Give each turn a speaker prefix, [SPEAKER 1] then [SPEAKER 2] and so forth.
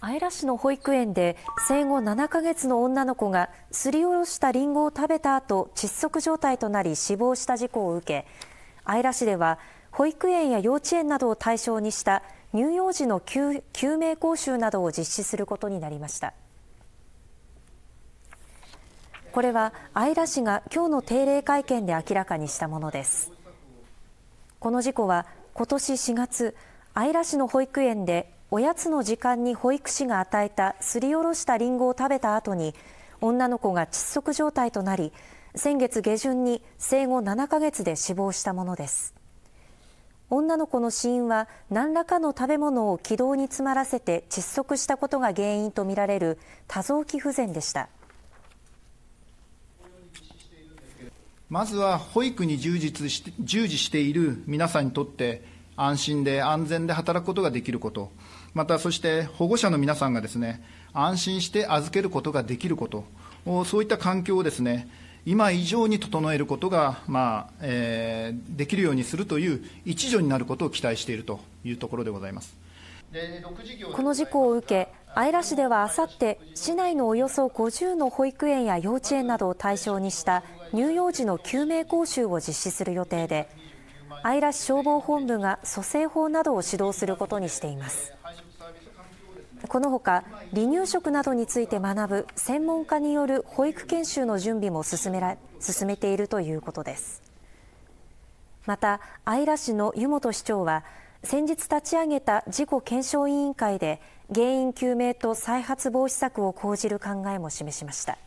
[SPEAKER 1] 姶良市の保育園で生後7ヶ月の女の子がすりおろしたリンゴを食べた後窒息状態となり死亡した事故を受け姶良市では保育園や幼稚園などを対象にした乳幼児の救命講習などを実施することになりましたこれは姶良市が今日の定例会見で明らかにしたものですこの事故は今年4月姶良市の保育園でおやつの時間に保育士が与えたすりおろしたリンゴを食べた後に女の子が窒息状態となり先月下旬に生後7ヶ月で死亡したものです女の子の死因は何らかの食べ物を気道に詰まらせて窒息したことが原因とみられる多臓器不全でした
[SPEAKER 2] まずは保育に従事して従事している皆さんにとって安心で安全で働くことができること、またそして保護者の皆さんがですね安心して預けることができること、そういった環境をですね今以上に整えることが、まあえー、できるようにするという一助になることを期待しているというところでございます。
[SPEAKER 1] この事故を受け、姶良市ではあさって市内のおよそ50の保育園や幼稚園などを対象にした乳幼児の救命講習を実施する予定で姶良市消防本部が蘇生法などを指導することにしていますこのほか離乳食などについて学ぶ専門家による保育研修の準備も進めら進めているということですまた姶良市の湯本市長は先日立ち上げた事故検証委員会で原因究明と再発防止策を講じる考えも示しました